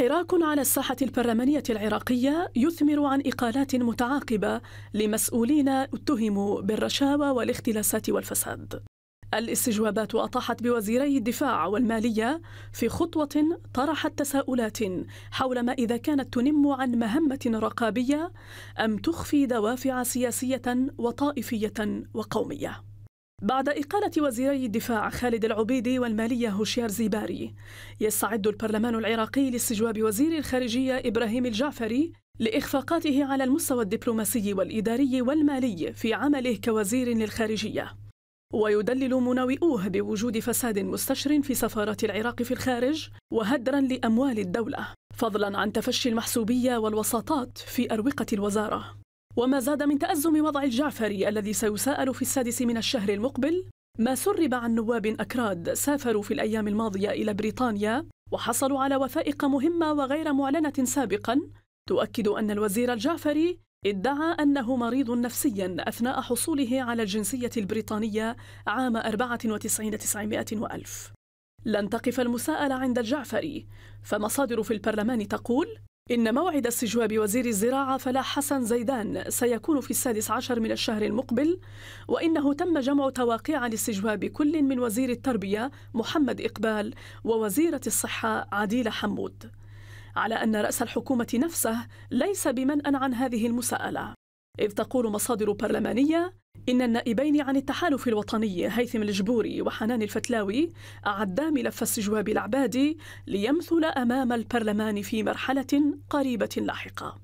حراك على الساحة البرلمانية العراقية يثمر عن إقالات متعاقبة لمسؤولين اتهموا بالرشاوى والاختلاسات والفساد. الاستجوابات أطاحت بوزيري الدفاع والمالية في خطوة طرحت تساؤلات حول ما إذا كانت تنم عن مهمة رقابية أم تخفي دوافع سياسية وطائفية وقومية. بعد إقالة وزيري الدفاع خالد العبيدي والمالية هوشيار زيباري يستعد البرلمان العراقي لاستجواب وزير الخارجية إبراهيم الجعفري لإخفاقاته على المستوى الدبلوماسي والإداري والمالي في عمله كوزير للخارجية ويدلل مناوئوه بوجود فساد مستشر في سفارة العراق في الخارج وهدرا لأموال الدولة فضلا عن تفشي المحسوبية والوساطات في أروقة الوزارة وما زاد من تأزم وضع الجعفري الذي سيساءل في السادس من الشهر المقبل ما سرب عن نواب أكراد سافروا في الأيام الماضية إلى بريطانيا وحصلوا على وثائق مهمة وغير معلنة سابقا تؤكد أن الوزير الجعفري ادعى أنه مريض نفسيا أثناء حصوله على الجنسية البريطانية عام 94 900 وألف لن تقف المساءلة عند الجعفري فمصادر في البرلمان تقول إن موعد استجواب وزير الزراعة فلاح حسن زيدان سيكون في السادس عشر من الشهر المقبل وإنه تم جمع تواقيع لاستجواب كل من وزير التربية محمد إقبال ووزيرة الصحة عديلة حمود على أن رأس الحكومة نفسه ليس بمنأ عن هذه المساءلة إذ تقول مصادر برلمانية إن النائبين عن التحالف الوطني هيثم الجبوري وحنان الفتلاوي أعدا ملف استجواب العبادي ليمثل أمام البرلمان في مرحلة قريبة لاحقة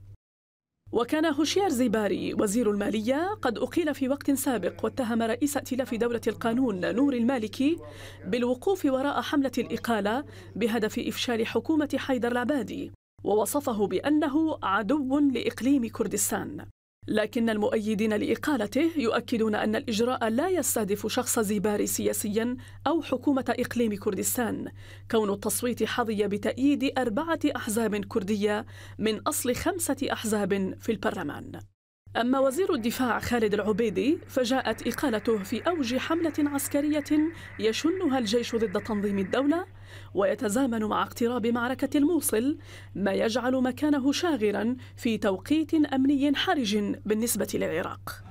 وكان هوشيار زيباري وزير المالية قد أقيل في وقت سابق واتهم رئيس ائتلاف دولة القانون نور المالكي بالوقوف وراء حملة الإقالة بهدف إفشال حكومة حيدر العبادي ووصفه بأنه عدو لإقليم كردستان لكن المؤيدين لإقالته يؤكدون أن الإجراء لا يستهدف شخص زيباري سياسيا أو حكومة إقليم كردستان كون التصويت حظي بتأييد أربعة أحزاب كردية من أصل خمسة أحزاب في البرلمان أما وزير الدفاع خالد العبيدي فجاءت إقالته في أوج حملة عسكرية يشنها الجيش ضد تنظيم الدولة ويتزامن مع اقتراب معركة الموصل ما يجعل مكانه شاغرا في توقيت أمني حرج بالنسبة للعراق